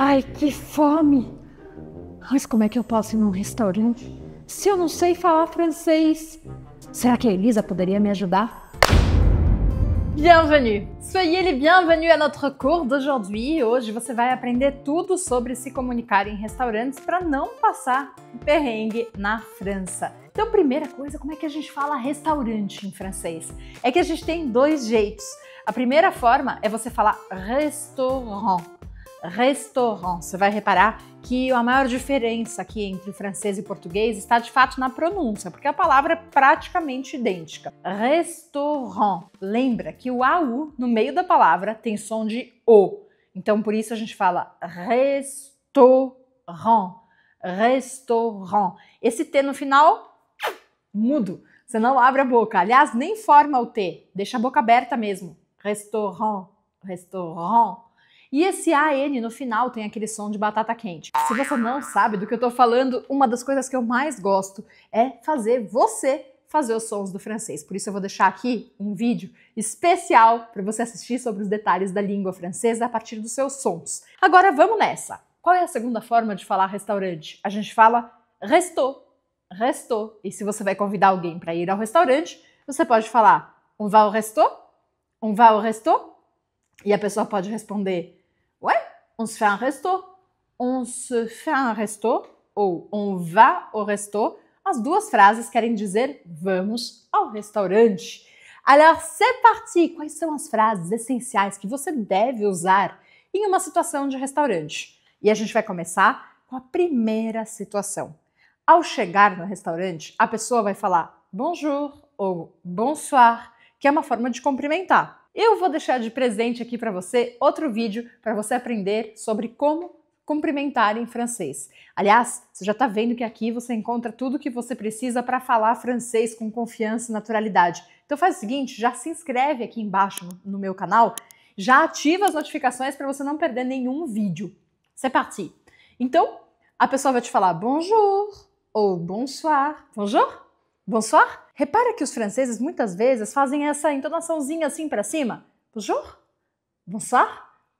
Ai, que fome! Mas como é que eu posso ir num restaurante se eu não sei falar francês? Será que a Elisa poderia me ajudar? Bienvenue! Soyez les bienvenus à notre cours d'aujourd'hui. Hoje você vai aprender tudo sobre se comunicar em restaurantes para não passar perrengue na França. Então, primeira coisa, como é que a gente fala restaurante em francês? É que a gente tem dois jeitos. A primeira forma é você falar restaurant restaurant. Você vai reparar que a maior diferença aqui entre francês e português está de fato na pronúncia, porque a palavra é praticamente idêntica. Restaurant. Lembra que o AU no meio da palavra tem som de O. Então por isso a gente fala restaurant. Restaurant. Esse T no final, mudo. Você não abre a boca. Aliás, nem forma o T. Deixa a boca aberta mesmo. Restaurant. Restaurant e esse AN no final tem aquele som de batata quente. Se você não sabe do que eu tô falando, uma das coisas que eu mais gosto é fazer você fazer os sons do francês. Por isso eu vou deixar aqui um vídeo especial para você assistir sobre os detalhes da língua francesa a partir dos seus sons. Agora vamos nessa. Qual é a segunda forma de falar restaurante? A gente fala restou, restou. E se você vai convidar alguém para ir ao restaurante, você pode falar on va au resto, on va au resto, e a pessoa pode responder on se fait un resto. On se fait un resto ou on va au resto. As duas frases querem dizer vamos ao restaurante. Alors, c'est parti! Quais são as frases essenciais que você deve usar em uma situação de restaurante? E a gente vai começar com a primeira situação. Ao chegar no restaurante, a pessoa vai falar bonjour ou bonsoir, que é uma forma de cumprimentar. Eu vou deixar de presente aqui para você outro vídeo para você aprender sobre como cumprimentar em francês. Aliás, você já está vendo que aqui você encontra tudo o que você precisa para falar francês com confiança e naturalidade. Então faz o seguinte, já se inscreve aqui embaixo no meu canal, já ativa as notificações para você não perder nenhum vídeo. C'est parti! Então, a pessoa vai te falar bonjour ou bonsoir. Bonjour? Bonsoir? Repara que os franceses muitas vezes fazem essa entonaçãozinha assim para cima. Bonjour? Bonsoir?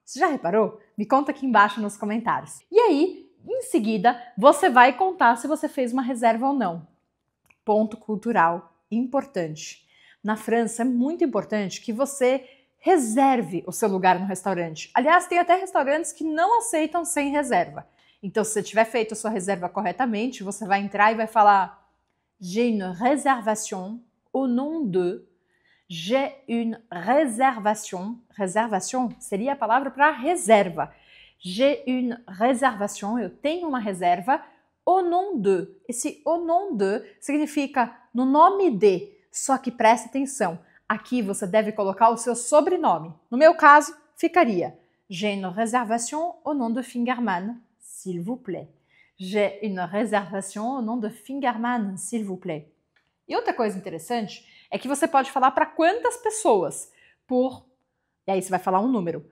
Você já reparou? Me conta aqui embaixo nos comentários. E aí, em seguida, você vai contar se você fez uma reserva ou não. Ponto cultural importante. Na França é muito importante que você reserve o seu lugar no restaurante. Aliás, tem até restaurantes que não aceitam sem reserva. Então, se você tiver feito a sua reserva corretamente, você vai entrar e vai falar: j'ai une réservation au nom de j'ai une réservation. Reservação seria a palavra para reserva. J'ai une réservation, eu tenho uma reserva au nom de. Esse au nom de significa no nome de. Só que preste atenção, aqui você deve colocar o seu sobrenome. No meu caso, ficaria J'ai une réservation au nom de Fingerman, s'il vous plaît. J'ai une réservation no de Fingerman, s'il vous plaît. E outra coisa interessante é que você pode falar para quantas pessoas por. E aí você vai falar um número.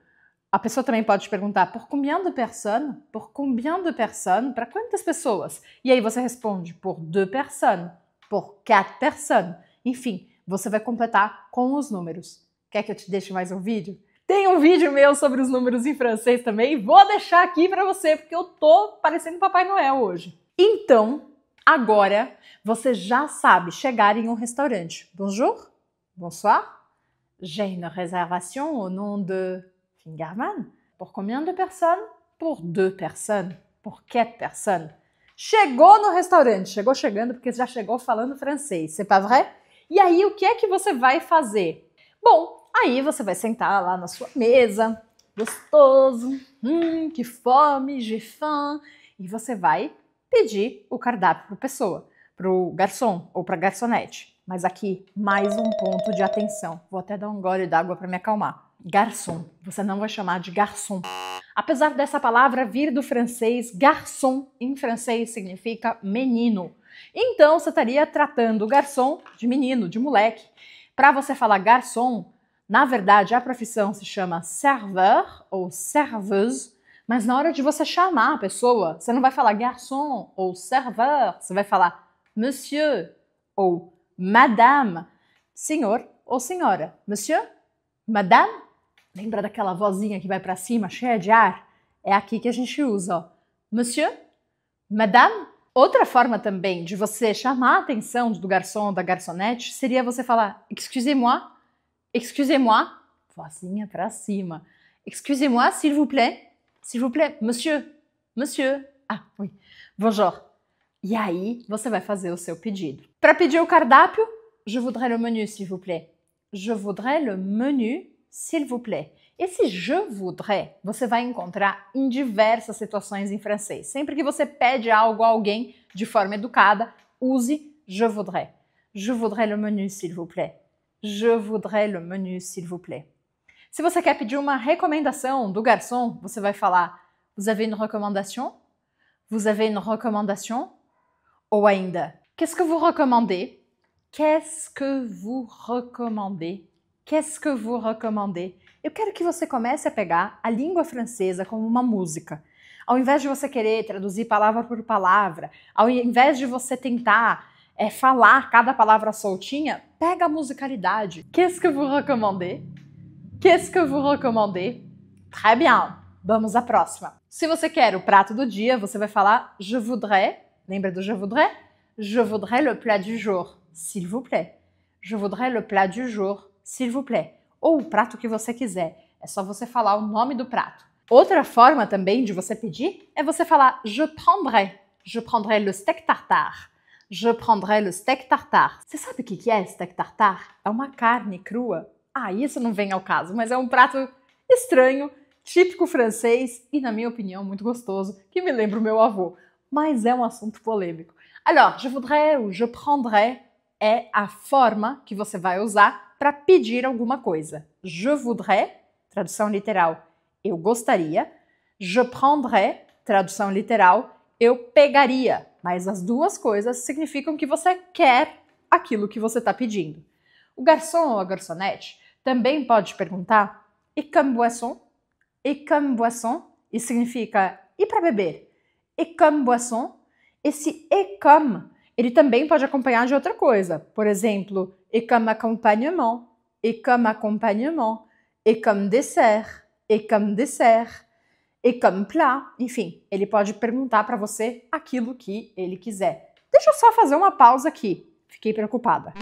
A pessoa também pode te perguntar por combien de personnes, por combien de personnes, para quantas pessoas? E aí você responde por deux personnes, por quatre personnes. Enfim, você vai completar com os números. Quer que eu te deixe mais um vídeo? Tem um vídeo meu sobre os números em francês também, vou deixar aqui para você, porque eu tô parecendo Papai Noel hoje. Então, agora você já sabe chegar em um restaurante. Bonjour, bonsoir, j'ai une réservation au nom de Fingerman. Por combien de personnes? Por deux personnes. Por quatre personnes. Chegou no restaurante, chegou chegando porque já chegou falando francês, c'est pas vrai? E aí, o que é que você vai fazer? Bom, Aí você vai sentar lá na sua mesa, gostoso, hum, que fome, gifã, e você vai pedir o cardápio para pessoa, para o garçom ou para a garçonete. Mas aqui, mais um ponto de atenção. Vou até dar um gole d'água para me acalmar. Garçom, você não vai chamar de garçom. Apesar dessa palavra vir do francês, garçom em francês significa menino. Então você estaria tratando o garçom de menino, de moleque. Para você falar garçom, na verdade, a profissão se chama serveur ou serveuse, mas na hora de você chamar a pessoa, você não vai falar garçom ou serveur, você vai falar monsieur ou madame, senhor ou senhora. Monsieur, madame. Lembra daquela vozinha que vai para cima, cheia de ar? É aqui que a gente usa, ó. Monsieur, madame. Outra forma também de você chamar a atenção do garçom ou da garçonete seria você falar excusez-moi Excusez-moi, Voici cima. Excusez-moi, s'il vous plaît. S'il vous plaît, monsieur. Monsieur. Ah, oui. Bonjour. Et aí, você vai fazer o seu pedido. Para pedir o cardápio, je voudrais le menu, s'il vous plaît. Je voudrais le menu, s'il vous plaît. E si je voudrais você vai encontrar em diversas situações em francês. Sempre que você pede algo a alguém de forma educada, use je voudrais. Je voudrais le menu, s'il vous plaît. Je voudrais le menu, s'il vous plaît. Se você quer pedir uma recomendação do garçom, você vai falar Vous avez une recommandation? Vous avez une recommandation? Ou ainda Qu'est-ce que vous recommandez? Qu'est-ce que vous recommandez? Qu'est-ce que vous recommandez? Eu quero que você comece a pegar a língua francesa como uma música. Ao invés de você querer traduzir palavra por palavra, ao invés de você tentar é, falar cada palavra soltinha, pega a musicalidade. Qu'est-ce que vous recommandez? Qu'est-ce que vous recommandez? Très bien. Vamos à próxima. Se você quer o prato do dia, você vai falar je voudrais. Lembra do je voudrais? Je voudrais le plat du jour, s'il vous plaît. Je voudrais le plat du jour, s'il vous plaît. Ou o prato que você quiser. É só você falar o nome do prato. Outra forma também de você pedir é você falar je prendrai. Je prendrai le steak tartare. Je prendrai le steak tartare. Você sabe o que é steak tartare? É uma carne crua. Ah, isso não vem ao caso, mas é um prato estranho, típico francês e, na minha opinião, muito gostoso, que me lembra o meu avô. Mas é um assunto polêmico. Alors, je voudrais ou je prendrais é a forma que você vai usar para pedir alguma coisa. Je voudrais, tradução literal, eu gostaria. Je prendrais, tradução literal, eu pegaria mas as duas coisas significam que você quer aquilo que você está pedindo. O garçom ou a garçonete também pode perguntar e comme boisson? E comme boisson? E significa e para beber? E comme boisson? Esse e comme ele também pode acompanhar de outra coisa. Por exemplo, e comme accompagnement, e comme accompagnement, e comme dessert, e comme dessert e plat. Enfim, ele pode perguntar para você aquilo que ele quiser. Deixa eu só fazer uma pausa aqui. Fiquei preocupada.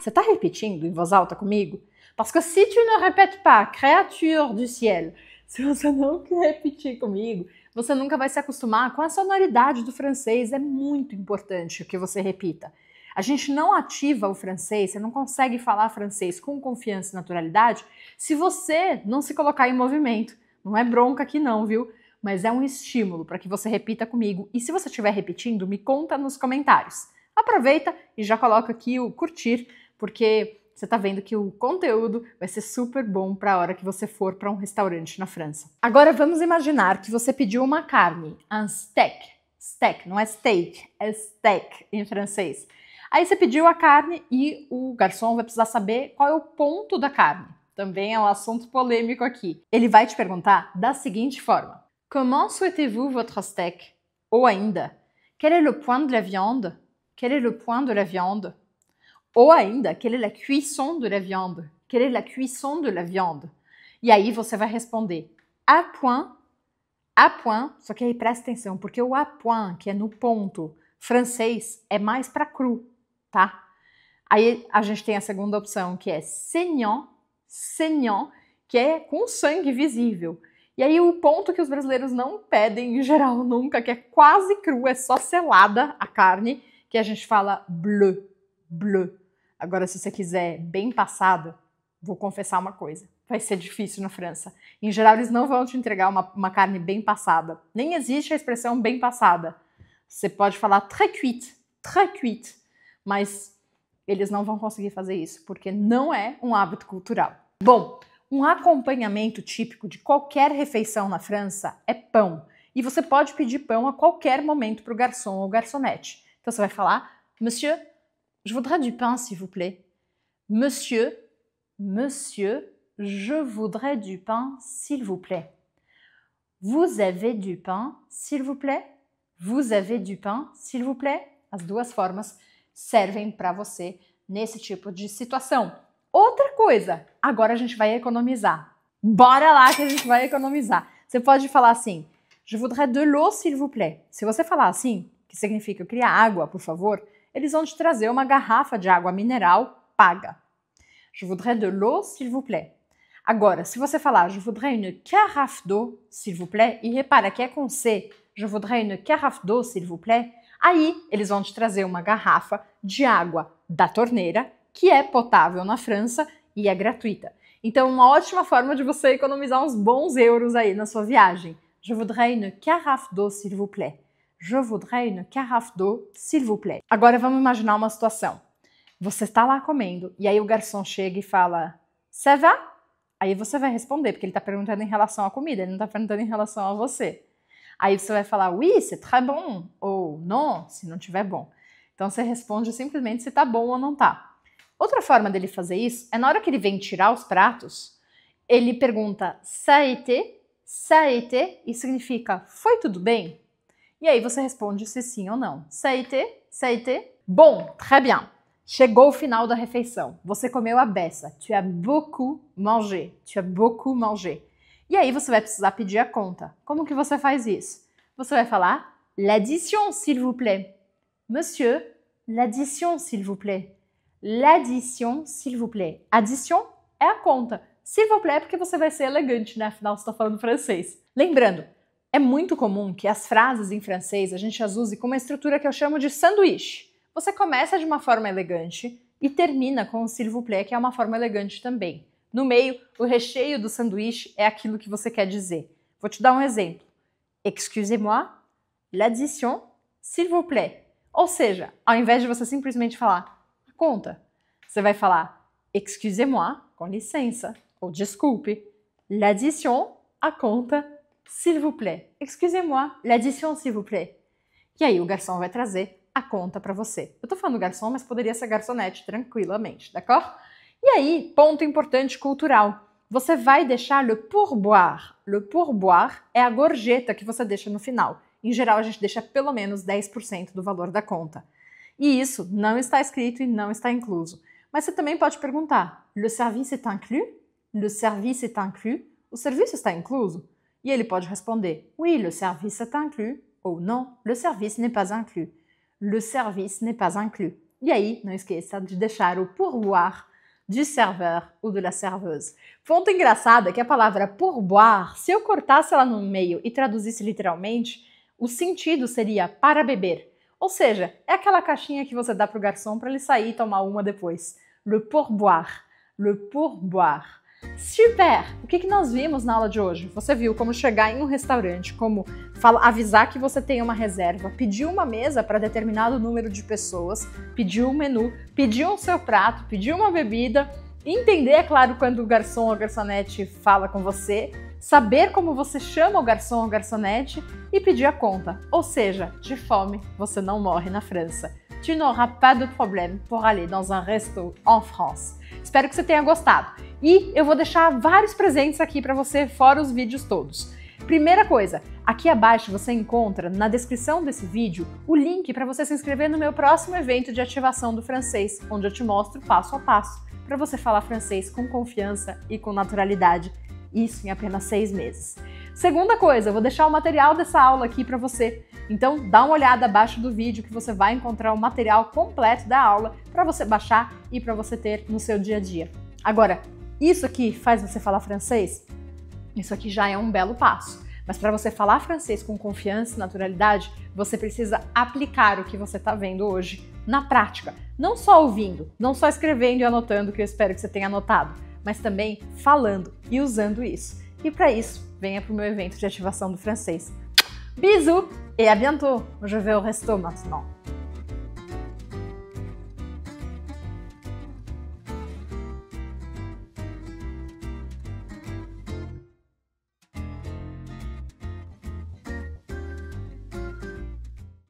Você está repetindo em voz alta comigo? Porque se tu não repete pas, créature du ciel, se você não repetir comigo, você nunca vai se acostumar com a sonoridade do francês. É muito importante que você repita. A gente não ativa o francês, você não consegue falar francês com confiança e naturalidade se você não se colocar em movimento. Não é bronca aqui não, viu? Mas é um estímulo para que você repita comigo. E se você estiver repetindo, me conta nos comentários. Aproveita e já coloca aqui o curtir, porque você está vendo que o conteúdo vai ser super bom para a hora que você for para um restaurante na França. Agora vamos imaginar que você pediu uma carne, un steak. Steak, não é steak, é steak em francês. Aí você pediu a carne e o garçom vai precisar saber qual é o ponto da carne. Também é um assunto polêmico aqui. Ele vai te perguntar da seguinte forma: Comment souhaitez-vous votre steak? Ou ainda, quel est le point de la viande? Quel est le point de la viande? Ou ainda, quelle est la cuisson de la viande? Quelle est la cuisson de la viande? E aí você vai responder a point, a point, só que aí presta atenção, porque o a point, que é no ponto francês, é mais para cru, tá? Aí a gente tem a segunda opção, que é saignant, saignant, que é com sangue visível. E aí o ponto que os brasileiros não pedem em geral nunca, que é quase cru, é só selada a carne, que a gente fala bleu, bleu. Agora, se você quiser bem passado, vou confessar uma coisa. Vai ser difícil na França. Em geral, eles não vão te entregar uma, uma carne bem passada. Nem existe a expressão bem passada. Você pode falar très cuite, très cuite, mas eles não vão conseguir fazer isso, porque não é um hábito cultural. Bom, um acompanhamento típico de qualquer refeição na França é pão. E você pode pedir pão a qualquer momento para o garçom ou garçonete. Então você vai falar: Monsieur, je voudrais du pain, s'il vous plaît. Monsieur, Monsieur, je voudrais du pain, s'il vous plaît. Vous avez du pain, s'il vous plaît? Vous avez du pain, s'il vous plaît? As duas formas servem para você nesse tipo de situação. Outra coisa, agora a gente vai economizar. Bora lá que a gente vai economizar. Você pode falar assim: Je voudrais de l'eau, s'il vous plaît. Se você falar assim, que significa eu queria água, por favor, eles vão te trazer uma garrafa de água mineral paga. Je voudrais de l'eau, s'il vous plaît. Agora, se você falar je voudrais une carafe d'eau, s'il vous plaît, e repara que é com C, je voudrais une carafe d'eau, s'il vous plaît, aí eles vão te trazer uma garrafa de água da torneira que é potável na França e é gratuita. Então, uma ótima forma de você economizar uns bons euros aí na sua viagem. Je voudrais une carafe d'eau, s'il vous plaît. Je voudrais une carafe d'eau, s'il vous plaît. Agora vamos imaginar uma situação. Você está lá comendo e aí o garçom chega e fala: Ça va? Aí você vai responder, porque ele está perguntando em relação à comida, ele não está perguntando em relação a você. Aí você vai falar oui, c'est très bon, ou non, se não tiver bom. Então você responde simplesmente se está bom ou não está. Outra forma dele fazer isso é na hora que ele vem tirar os pratos, ele pergunta ça été, ça été, e significa foi tudo bem? E aí você responde se sim ou não. Ça été, ça été, bom, très bien. Chegou o final da refeição. Você comeu a beça. Tu as beaucoup mangé. Tu as beaucoup mangé. E aí você vai precisar pedir a conta. Como que você faz isso? Você vai falar l'addition, s'il vous plaît. Monsieur, l'addition, s'il vous plaît l'addition, s'il vous plaît. Addition é a conta. S'il vous plaît, é porque você vai ser elegante, né? Afinal, você está falando francês. Lembrando, é muito comum que as frases em francês a gente as use com uma estrutura que eu chamo de sanduíche. Você começa de uma forma elegante e termina com o s'il vous plaît, que é uma forma elegante também. No meio, o recheio do sanduíche é aquilo que você quer dizer. Vou te dar um exemplo. Excusez-moi, l'addition, s'il vous plaît. Ou seja, ao invés de você simplesmente falar conta. Você vai falar excusez-moi, com licença, ou desculpe. L'addition, a conta, s'il vous plaît. Excusez-moi, l'addition, s'il vous plaît. E aí o garçom vai trazer a conta para você. Eu tô falando garçom, mas poderia ser garçonete tranquilamente, d'accord? E aí, ponto importante cultural. Você vai deixar le pourboire. Le pourboire é a gorjeta que você deixa no final. Em geral, a gente deixa pelo menos 10% do valor da conta. E isso não está escrito e não está incluso. Mas você também pode perguntar: le service est inclus? Le service est inclus? O serviço está incluso? E ele pode responder: oui, le service est inclus. Ou não, le service n'est pas inclus. Le service n'est pas inclus. E aí, não esqueça de deixar o pourboire do serveur ou de la serveuse. Ponto engraçado é que a palavra pourboire, se eu cortasse ela no meio e traduzisse literalmente, o sentido seria para beber. Ou seja, é aquela caixinha que você dá para o garçom para ele sair e tomar uma depois. Le pourboire. Le pourboire. Super! O que, que nós vimos na aula de hoje? Você viu como chegar em um restaurante, como fala, avisar que você tem uma reserva, pedir uma mesa para determinado número de pessoas, pedir um menu, pedir um seu prato, pedir uma bebida Entender, é claro, quando o garçom ou garçonete fala com você, saber como você chama o garçom ou garçonete e pedir a conta. Ou seja, de fome você não morre na França. Tu n'auras pas de problème pour aller dans un resto en France. Espero que você tenha gostado. E eu vou deixar vários presentes aqui para você, fora os vídeos todos. Primeira coisa, aqui abaixo você encontra na descrição desse vídeo o link para você se inscrever no meu próximo evento de ativação do francês, onde eu te mostro passo a passo para você falar francês com confiança e com naturalidade. Isso em apenas seis meses. Segunda coisa, eu vou deixar o material dessa aula aqui para você. Então, dá uma olhada abaixo do vídeo que você vai encontrar o material completo da aula para você baixar e para você ter no seu dia a dia. Agora, isso aqui faz você falar francês? Isso aqui já é um belo passo. Mas para você falar francês com confiança e naturalidade, você precisa aplicar o que você está vendo hoje na prática. Não só ouvindo, não só escrevendo e anotando, que eu espero que você tenha anotado, mas também falando e usando isso. E para isso, venha para o meu evento de ativação do francês. Bisous e à bientôt! Je vais au resto maintenant.